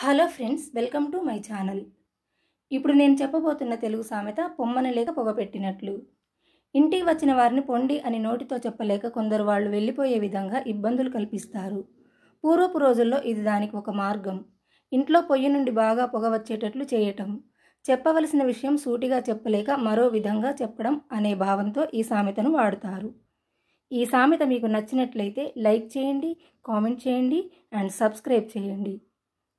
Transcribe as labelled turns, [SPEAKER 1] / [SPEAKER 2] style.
[SPEAKER 1] hello friends welcome to my channel ఇప్పుడు నేను చెప్పబోతున్న తెలుగు సామెత పొమ్మన లేక పొగపెట్టినట్లు ఇంటికి వచ్చిన వారిని పొండి అని నోటితో చెప్పలేక కొందరు వాళ్ళు వెళ్ళిపోయే విధంగా ఇబ్బందులు కల్పిస్తారు పూర్వపు రోజుల్లో ఇది దానికి ఒక మార్గం ఇంట్లో పొయ్యి నుండి బాగా పొగ వచ్చేటట్లు చేయటం చెప్పవలసిన విషయం సూటిగా చెప్పలేక మరో విధంగా చెప్పడం అనే భావంతో ఈ సామెతను వాడుతారు ఈ సామెత మీకు నచ్చినట్లయితే లైక్ చేయండి కామెంట్ చేయండి అండ్ సబ్స్క్రైబ్ చేయండి